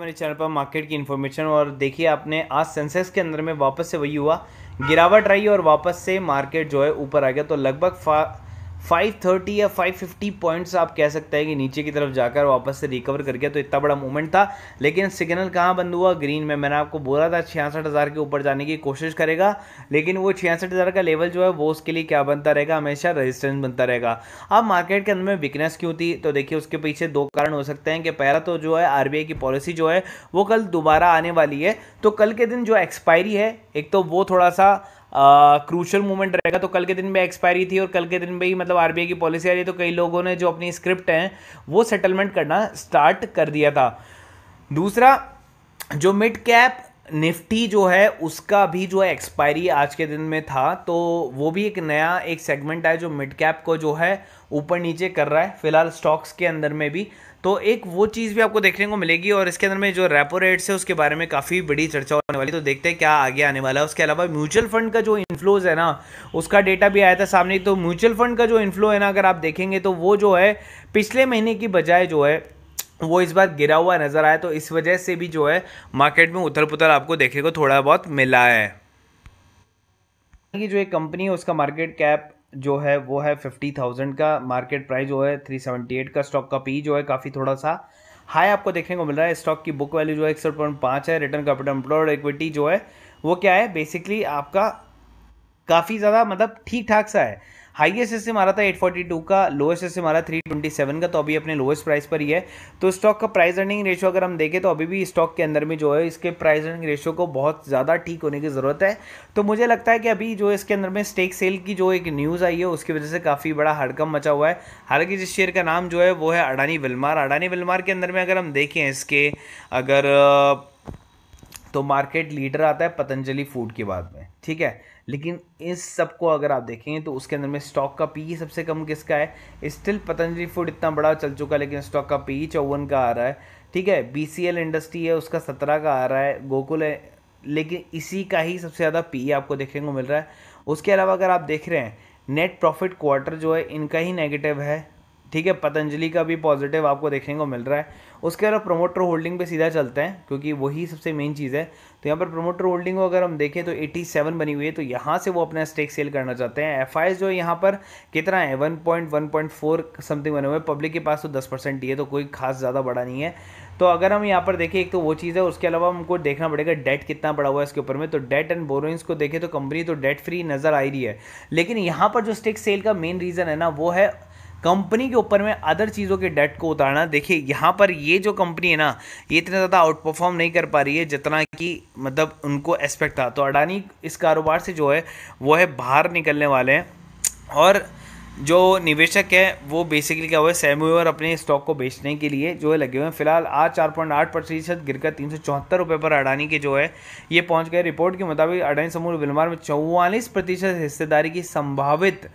हमारे चैनल पर मार्केट की इन्फॉर्मेशन और देखिए आपने आज सेंसेक्स के अंदर में वापस से वही हुआ गिरावट रही और वापस से मार्केट जो है ऊपर आ गया तो लगभग 530 या 550 पॉइंट्स आप कह सकते हैं कि नीचे की तरफ जाकर वापस से रिकवर कर गया तो इतना बड़ा मूवमेंट था लेकिन सिग्नल कहाँ बंद हुआ ग्रीन में मैंने आपको बोला था छियासठ हज़ार के ऊपर जाने की कोशिश करेगा लेकिन वो छियासठ हज़ार का लेवल जो है वो उसके लिए क्या बनता रहेगा हमेशा रजिस्टेंस बनता रहेगा अब मार्केट के अंदर में वीकनेस क्यों थी तो देखिए उसके पीछे दो कारण हो सकते हैं कि पहला तो जो है आर की पॉलिसी जो है वो कल दोबारा आने वाली है तो कल के दिन जो एक्सपायरी है एक तो वो थोड़ा सा क्रूशल मोमेंट रहेगा तो कल के दिन में एक्सपायरी थी और कल के दिन में ही मतलब आर की पॉलिसी आ रही है तो कई लोगों ने जो अपनी स्क्रिप्ट हैं वो सेटलमेंट करना स्टार्ट कर दिया था दूसरा जो मिड कैप निफ्टी जो है उसका भी जो है एक्सपायरी आज के दिन में था तो वो भी एक नया एक सेगमेंट है जो मिड कैप को जो है ऊपर नीचे कर रहा है फिलहाल स्टॉक्स के अंदर में भी तो एक वो चीज़ भी आपको देखने को मिलेगी और इसके अंदर में जो रेपो रेट्स है उसके बारे में काफ़ी बड़ी चर्चा होने वाली तो देखते हैं क्या आगे आने वाला है उसके अलावा म्यूचुअल फंड का जो इन्फ्लोज है ना उसका डेटा भी आया था सामने तो म्यूचुअल फंड का जो इन्फ्लो है ना अगर आप देखेंगे तो वो जो है पिछले महीने की बजाय जो है वो इस बार गिरा हुआ नज़र आया तो इस वजह से भी जो है मार्केट में उथल पुथल आपको देखने को थोड़ा बहुत मिला है जो एक कंपनी है उसका मार्केट कैप जो है वो है फिफ्टी थाउजेंड का मार्केट प्राइस जो है थ्री सेवेंटी एट का स्टॉक का पी जो है काफ़ी थोड़ा सा हाई आपको देखने को मिल रहा है स्टॉक की बुक वैल्यू जो है इकसठ पॉइंट पाँच है रिटर्न कैपिटल एम्प्लॉयड इक्विटी जो है वो क्या है बेसिकली आपका काफ़ी ज़्यादा मतलब ठीक ठाक सा है हाईएस्ट इससे मारा था 842 का लोएस्ट इससे मारा 327 का तो अभी अपने लोएस्ट प्राइस पर ही है तो स्टॉक का प्राइस अर्निंग रेशियो अगर हम देखें तो अभी भी स्टॉक के अंदर में जो है इसके प्राइस अर्निंग रेशियो को बहुत ज़्यादा ठीक होने की ज़रूरत है तो मुझे लगता है कि अभी जो इसके अंदर में स्टेक सेल की जो एक न्यूज़ आई है उसकी वजह से काफ़ी बड़ा हड़कम मचा हुआ है हालांकि जिस शेयर का नाम जो है वो है अडानी विलमार अडानी विलमार के अंदर में अगर हम देखें इसके अगर तो मार्केट लीडर आता है पतंजलि फूड के बाद में ठीक है लेकिन इस सब को अगर आप देखेंगे तो उसके अंदर में स्टॉक का पी सबसे कम किसका है स्टिल पतंजलि फूड इतना बड़ा चल चुका है लेकिन स्टॉक का पी चौवन का आ रहा है ठीक है बी इंडस्ट्री है उसका सत्रह का आ रहा है गोकुल है लेकिन इसी का ही सबसे ज़्यादा पी आपको देखने को मिल रहा है उसके अलावा अगर आप देख रहे हैं नेट प्रॉफिट क्वार्टर जो है इनका ही नेगेटिव है ठीक है पतंजलि का भी पॉजिटिव आपको देखने को मिल रहा है उसके अलावा प्रोमोटर होल्डिंग पे सीधा चलते हैं क्योंकि वही सबसे मेन चीज़ है तो यहाँ पर प्रोमोटर होल्डिंग को अगर हम देखें तो 87 बनी हुई है तो यहाँ से वो अपना स्टेक सेल करना चाहते हैं एफ जो यहाँ पर कितना है 1.1.4 समथिंग बने हुए पब्लिक के पास तो दस परसेंट ही है तो कोई खास ज़्यादा बड़ा नहीं है तो अगर हम यहाँ पर देखें एक तो वो चीज़ है उसके अलावा हमको देखना पड़ेगा डेट कितना बड़ा हुआ है इसके ऊपर में तो डेट एंड बोरोइंस को देखें तो कंपनी तो डेट फ्री नज़र आ रही है लेकिन यहाँ पर जो स्टेक सेल का मेन रीज़न है ना वो है कंपनी के ऊपर में अदर चीज़ों के डेट को उतारना देखिए यहाँ पर ये जो कंपनी है ना ये इतना ज़्यादा आउट परफॉर्म नहीं कर पा रही है जितना कि मतलब उनको एक्सपेक्ट था तो अडानी इस कारोबार से जो है वो है बाहर निकलने वाले हैं और जो निवेशक है वो बेसिकली क्या हुआ है ओवर अपने स्टॉक को बेचने के लिए जो है लगे हुए हैं फिलहाल आज चार पॉइंट आठ प्रतिशत गिरकर तीन सौ चौहत्तर रुपये पर अडानी के जो है ये पहुंच गए रिपोर्ट के मुताबिक अडानी समूह विलमार में चौवालीस प्रतिशत हिस्सेदारी की संभावित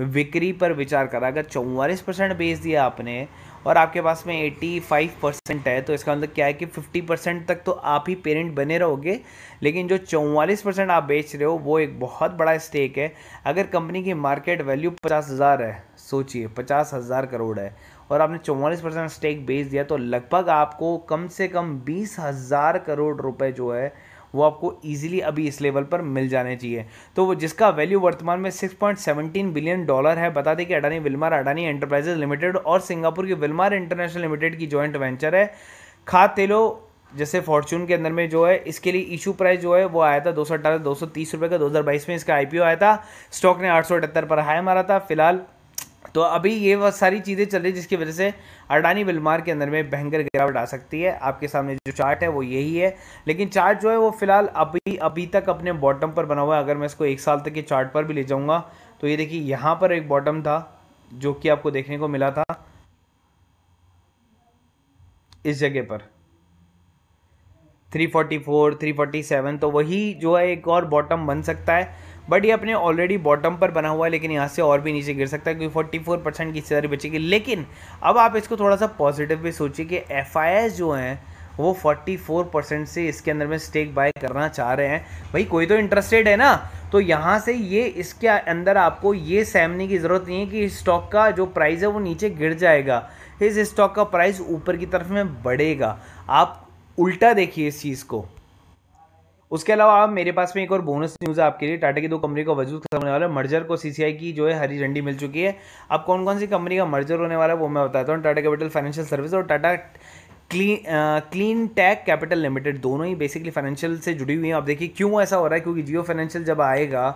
विक्री पर विचार करा अगर चौवालीस परसेंट बेच दिया आपने और आपके पास में फाइव परसेंट है तो इसका मतलब क्या है कि फिफ्टी परसेंट तक तो आप ही पेरेंट बने रहोगे लेकिन जो चौवालीस परसेंट आप बेच रहे हो वो एक बहुत बड़ा स्टेक है अगर कंपनी की मार्केट वैल्यू पचास हज़ार है सोचिए पचास हज़ार करोड़ है और आपने चौवालीस परसेंट स्टेक बेच दिया तो लगभग आपको कम से कम बीस हज़ार करोड़ रुपये जो है वो आपको ईजिली अभी इस लेवल पर मिल जाने चाहिए तो वो जिसका वैल्यू वर्तमान में 6.17 बिलियन डॉलर है बता दें कि Adani Wilmar Adani enterprises limited और सिंगापुर की विलमार इंटरनेशनल लिमिटेड की जॉइंट वेंचर है खाद तेलो जैसे फॉर्चून के अंदर में जो है इसके लिए इशू प्राइस जो है वो आया था दो सौ अट्ठारह दो सौ तीस रुपये का दो हज़ार बाईस में इसका आईपीओ आया था स्टॉक ने आठ सौ अठहत्तर पर हाई मारा था फिलहाल तो अभी ये वह सारी चीज़ें चल रही जिसकी वजह से अडानी बिलमार के अंदर में भयंकर गिरावट आ सकती है आपके सामने जो चार्ट है वो यही है लेकिन चार्ट जो है वो फिलहाल अभी अभी तक अपने बॉटम पर बना हुआ है अगर मैं इसको एक साल तक के चार्ट पर भी ले जाऊँगा तो ये देखिए यहाँ पर एक बॉटम था जो कि आपको देखने को मिला था इस जगह पर 344, 347 तो वही जो है एक और बॉटम बन सकता है बट ये अपने ऑलरेडी बॉटम पर बना हुआ है लेकिन यहाँ से और भी नीचे गिर सकता है क्योंकि फोर्टी फोर परसेंट की हिस्सेदारी बचेगी लेकिन अब आप इसको थोड़ा सा पॉजिटिव भी सोचिए कि एफ जो हैं वो फोर्टी फोर परसेंट से इसके अंदर में स्टेक बाय करना चाह रहे हैं भाई कोई तो इंटरेस्टेड है ना तो यहाँ से ये इसके अंदर आपको ये सहमने की ज़रूरत नहीं है कि इस स्टॉक का जो प्राइस है वो नीचे गिर जाएगा इस स्टॉक का प्राइस ऊपर की तरफ में बढ़ेगा आप उल्टा देखिए इस चीज़ को उसके अलावा आप मेरे पास में एक और बोनस न्यूज़ है आपके लिए टाटा की दो कंपनी का वजूद खत्म होने वाला है मर्जर को सीसीआई की जो है हरी झंडी मिल चुकी है अब कौन कौन सी कंपनी का मर्जर होने वाला है वो मैं बताता हूँ टाटा कैपिटल फाइनेंशियल सर्विस और Tata clean clean tech capital limited दोनों ही बेसिकली फाइनेंशियल से जुड़ी हुई हैं आप देखिए क्यों ऐसा हो रहा है क्योंकि जियो फाइनेंशियल जब आएगा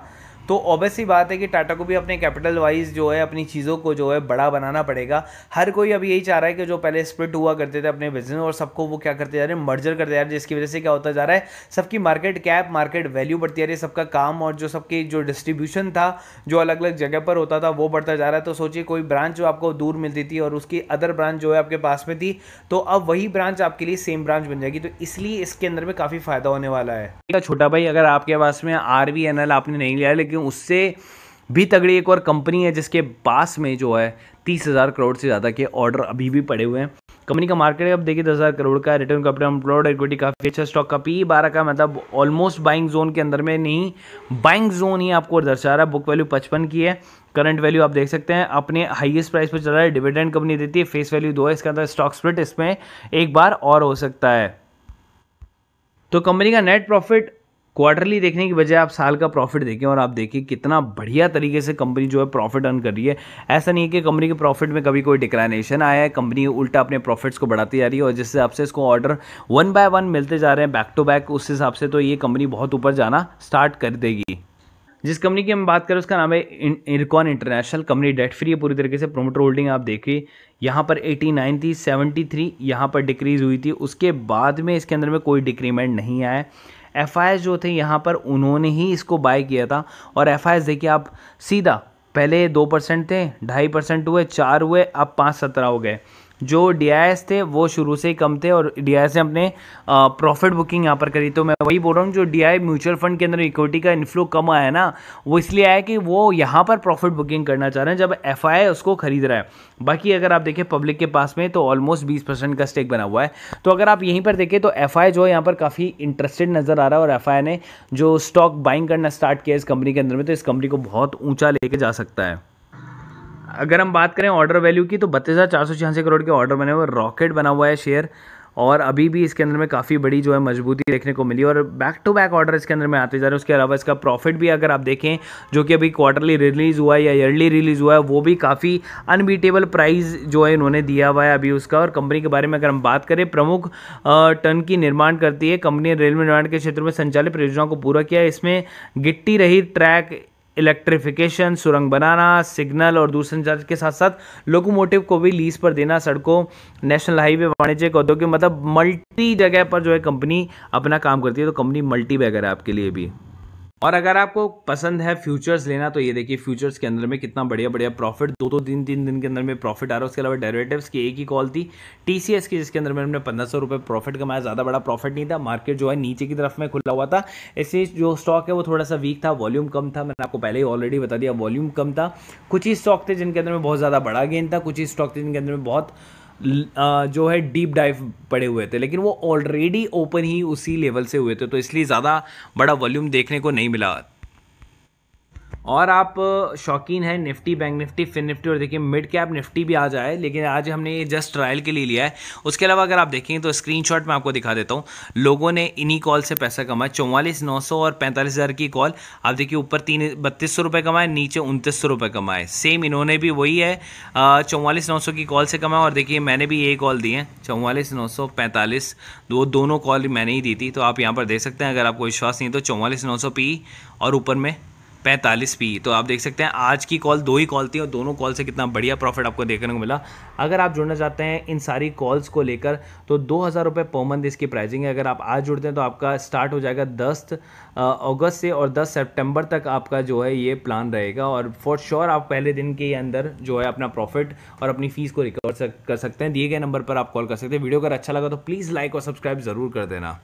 तो ऑब्वियस ही बात है कि टाटा को भी अपने कैपिटल वाइज जो है अपनी चीज़ों को जो है बड़ा बनाना पड़ेगा हर कोई अब यही चाह रहा है कि जो पहले स्प्लिट हुआ करते थे अपने बिजनेस और सबको वो क्या करते जा रहे हैं मर्जर करते जा रहे हैं जिसकी वजह से क्या होता जा रहा है सबकी मार्केट कैप मार्केट वैल्यू बढ़ती जा रही है सबका काम और जो सबकी जो डिस्ट्रीब्यूशन था जो अलग अलग जगह पर होता था वो बढ़ता जा रहा है तो सोचिए कोई ब्रांच जो आपको दूर मिलती थी और उसकी अदर ब्रांच जो है आपके पास में थी तो अब वही ब्रांच आपके लिए सेम ब्रांच बन जाएगी तो इसलिए इसके अंदर में काफ़ी फायदा होने वाला है छोटा भाई अगर आपके पास में आर आपने नहीं लिया लेकिन क्योंकि उससे भी तगड़ी एक और कंपनी है जिसके पास में जो है तीस हज़ार करोड़ से ज़्यादा के ऑर्डर अभी भी पड़े हुए हैं कंपनी का मार्केट अब देखिए दस हज़ार करोड़ का रिटर्न कैपिटल इक्विटी काफ़ी अच्छा स्टॉक का पी बारह का मतलब ऑलमोस्ट बाइंग जोन के अंदर में नहीं बाइंग जोन ही आपको दर्शा रहा है बुक वैल्यू पचपन की है करंट वैल्यू आप देख सकते हैं अपने हाईएस्ट प्राइस पर चल रहा है डिविडेंड कंपनी देती है फेस वैल्यू दो है इसके अंदर स्टॉक स्प्लिट इसमें एक बार और हो सकता है तो कंपनी का नेट प्रॉफिट क्वार्टरली देखने की बजाय आप साल का प्रॉफिट देखें और आप देखिए कितना बढ़िया तरीके से कंपनी जो है प्रॉफिट अर्न कर रही है ऐसा नहीं है कि कंपनी के प्रॉफिट में कभी कोई डिक्लाइनेशन आया है कंपनी उल्टा अपने प्रॉफिट्स को बढ़ाती जा रही है और जिस हिसाब से इसको ऑर्डर वन बाय वन मिलते जा रहे हैं बैक टू बैक उस हिसाब से तो ये कंपनी बहुत ऊपर जाना स्टार्ट कर देगी जिस कंपनी की हम बात करें उसका नाम है Ircon international company debt free है पूरी तरीके से प्रोमोटर होल्डिंग आप देखिए यहाँ पर 89 थी 73 थ्री यहाँ पर डिक्रीज़ हुई थी उसके बाद में इसके अंदर में कोई डिक्रीमेंट नहीं आया एफ जो थे यहाँ पर उन्होंने ही इसको बाय किया था और एफ देखिए आप सीधा पहले दो परसेंट थे ढाई परसेंट हुए चार हुए अब पाँच सत्रह हो गए जो डी थे वो शुरू से ही कम थे और डी ने अपने प्रॉफिट बुकिंग यहाँ पर करी तो मैं वही बोल रहा हूँ जो डी म्यूचुअल फंड के अंदर इक्विटी का इन्फ्लो कम आया है ना वो इसलिए आया कि वो यहाँ पर प्रॉफिट बुकिंग करना चाह रहे हैं जब एफ उसको खरीद रहा है बाकी अगर आप देखें पब्लिक के पास में तो ऑलमोस्ट बीस परसेंट का स्टेक बना हुआ है तो अगर आप यहीं पर देखें तो एफ जो है यहाँ पर काफ़ी इंटरेस्टेड नज़र आ रहा है और एफ ने जो स्टॉक बाइंग करना स्टार्ट किया इस कंपनी के अंदर में तो इस कंपनी को बहुत ऊँचा लेके जा सकता है अगर हम बात करें ऑर्डर वैल्यू की तो बत्तीस हज़ार चार सौ छियासी करोड़ के ऑर्डर बने हुए रॉकेट बना हुआ है शेयर और अभी भी इसके अंदर में काफ़ी बड़ी जो है मजबूती देखने को मिली और बैक टू बैक ऑर्डर इसके अंदर में आते जा रहे हैं उसके अलावा इसका प्रॉफिट भी अगर आप देखें जो कि अभी क्वार्टरली रिलीज़ हुआ है या ईयरली रिलीज़ हुआ है वो भी काफ़ी अनबीटेबल प्राइस जो है इन्होंने दिया हुआ है अभी उसका और कंपनी के बारे में अगर हम बात करें प्रमुख टन की निर्माण करती है कंपनी रेलवे निर्माण के क्षेत्र में संचालित परियोजनाओं को पूरा किया इसमें गिट्टी रही ट्रैक इलेक्ट्रिफिकेशन सुरंग बनाना सिग्नल और दूरसंचार के साथ साथ लोकोमोटिव को भी लीज पर देना सड़कों नेशनल हाईवे वाणिज्यिक औद्योगिक मतलब मल्टी जगह पर जो है कंपनी अपना काम करती है तो कंपनी मल्टी बैगर है आपके लिए भी और अगर आपको पसंद है फ्यूचर्स लेना तो ये देखिए फ्यूचर्स के अंदर में कितना बढ़िया बढ़िया प्रॉफिट दो दो दिन तीन दिन के अंदर में प्रॉफिट आ रहा है उसके अलावा डेरिवेटिव्स की एक ही कॉल थी टीसीएस की जिसके अंदर में हमने पंद्रह सौ रुपये प्रॉफिट कमाया ज़्यादा बड़ा प्रॉफिट नहीं था मार्केट जो है नीचे की तरफ में खुला हुआ था ऐसे जो स्टॉक है वो थोड़ा सा वीक था वॉल्यूम कम था मैंने आपको पहले ही ऑलरेडी बता दिया वॉल्यूम कम था कुछ ही स्टॉक थे जिनके अंदर में बहुत ज़्यादा बड़ा गेन था कुछ ही स्टॉक थे जिनके अंदर में बहुत जो है डीप डाइव पड़े हुए थे लेकिन वो ऑलरेडी ओपन ही उसी लेवल से हुए थे तो इसलिए ज़्यादा बड़ा वॉल्यूम देखने को नहीं मिला और आप शौकीन हैं निफ्टी बैंक निफ्टी फिन निफ्टी और देखिए मिड कैप निफ्टी भी आज आए लेकिन आज हमने ये जस्ट ट्रायल के लिए लिया है उसके अलावा अगर आप देखें तो स्क्रीनशॉट मैं आपको दिखा देता हूँ लोगों ने इन्हीं कॉल से पैसा कमाया चौवालीस नौ सौ और पैंतालीस हज़ार की कॉल आप देखिए ऊपर तीन बत्तीस सौ रुपये कमाए नीचे उनतीस सौ रुपये कमाए सेम इन्होंने भी वही है चौवालीस नौ सौ की कॉल से कमाए और देखिए मैंने भी ये कॉल दी है चौवालीस नौ सौ पैंतालीस वो दोनों कॉल मैंने ही दी थी तो आप यहाँ पर देख सकते हैं अगर आपको विश्वास नहीं है तो चौवालीस नौ सौ पी और ऊपर में पैंतालीस पी तो आप देख सकते हैं आज की कॉल दो ही कॉल थी और दोनों कॉल से कितना बढ़िया प्रॉफिट आपको देखने को मिला अगर आप जुड़ना चाहते हैं इन सारी कॉल्स को लेकर तो दो हज़ार रुपये पर मंथ इसकी प्राइसिंग है अगर आप आज जुड़ते हैं तो आपका स्टार्ट हो जाएगा दस अगस्त से और दस सेप्टेम्बर तक आपका जो है ये प्लान रहेगा और फॉर श्योर आप पहले दिन के अंदर जो है अपना प्रॉफिट और अपनी फ़ीस को रिकवर कर सकते हैं दिए गए नंबर पर आप कॉल कर सकते हैं वीडियो अगर अच्छा लगा तो प्लीज़ लाइक और सब्सक्राइब ज़रूर कर देना